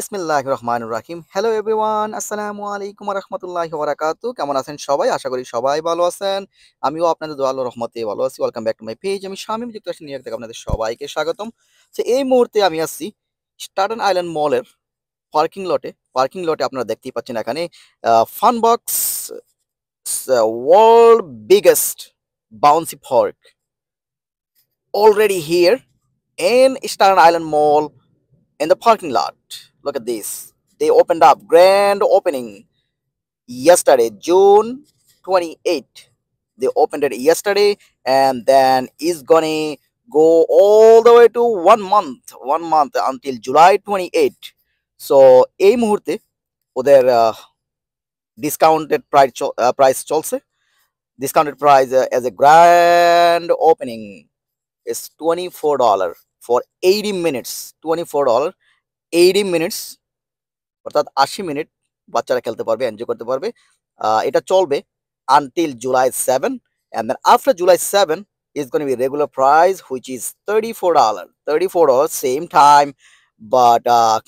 ইসমিল্লাহ রহমান রাহিম hello everyone আসসালামু আলাইকুম রহমতুল্লাহ বরাকাতু কেমন আছেন সবাই আশা করি সবাই ভালো আছেন আমিও আপনাদের দোয়াল রহমতে ভালো আছি welcome back to my page আমি শামীম যুক্ত আছি নিউ থেকে আপনাদের সবাইকে স্বাগতম তো এই মুহূর্তে আমি আসছি স্টার্টন আইল্যান্ড মলের পার্কিং লটে পার্কিং লটে আপনারা দেখতেই পাচ্ছেন এখানে Fun Box world biggest bouncy park already here in Staten Island mall in the parking lot Look at this. They opened up grand opening yesterday, June 28. They opened it yesterday and then is gonna go all the way to one month, one month until July 28. So এই মুহূর্তে ওদের discounted price price চলছে discounted price as a grand opening is twenty for eighty minutes, twenty minutes eighty minutes অর্থাৎ আশি minute বাচ্চারা খেলতে পারবে enjoy করতে পারবে এটা চলবে until July seven and then after July seven is going regular be regular is thirty four $34 thirty four time but uh,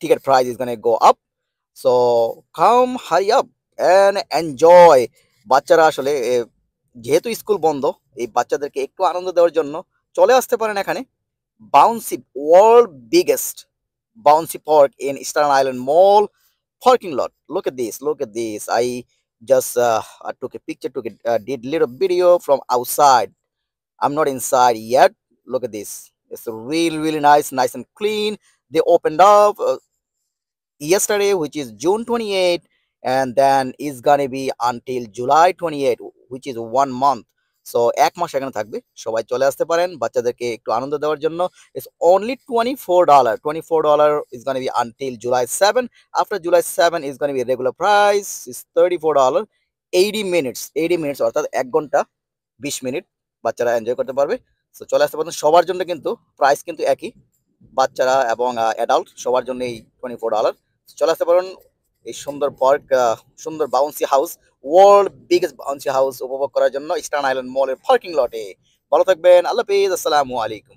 ticket price is is to go up so come hurry up and enjoy বাচ্চারা আসলে যেহেতু school বন্ধ এই বাচ্চাদেরকে একটু আনন্দ দেওয়ার জন্য চলে আসতে পারেন এখানে Bouncy, world biggest Bouncy Park in Staten Island Mall parking lot. Look at this. Look at this. I just uh, I took a picture, took a uh, did little video from outside. I'm not inside yet. Look at this. It's really, really nice, nice and clean. They opened up uh, yesterday, which is June 28, and then it's gonna be until July 28, which is one month. So এক মাস এখানে থাকবে সবাই চলে আসতে পারেন বাচ্চাদেরকে একটু আনন্দ দেওয়ার জন্য it's only twenty four dollar twenty four dollar is gonna be until July seven after July seven is gonna be regular price is thirty four dollar eighty minutes eighty minutes অর্থাৎ এক ঘন্টা বিশ মিনিট বাচ্চারা enjoy করতে পারবে so চলে আসতে পারেন সবার জন্য কিন্তু প্রাইস কিন্তু একই বাচ্চারা এবং অ্যাডাল্ট সবার জন্য এই টোয়েন্টি ফোর ডলার চলে আসতে পারেন এই সুন্দর পার্ক সুন্দর bouncy house world biggest bouncy house উপভোগ করার জন্য স্টান আইল্যান্ড মলের পার্কিং লটে ভালো থাকবেন আল্লাহ হাফিজ আসসালামু আলাইকুম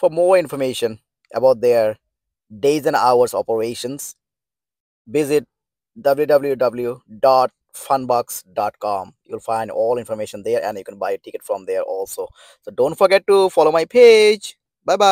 for more information about their days and hours operations visit www.funbox.com you'll find all information there and you can buy a ticket from there also so don't forget to follow my page bye bye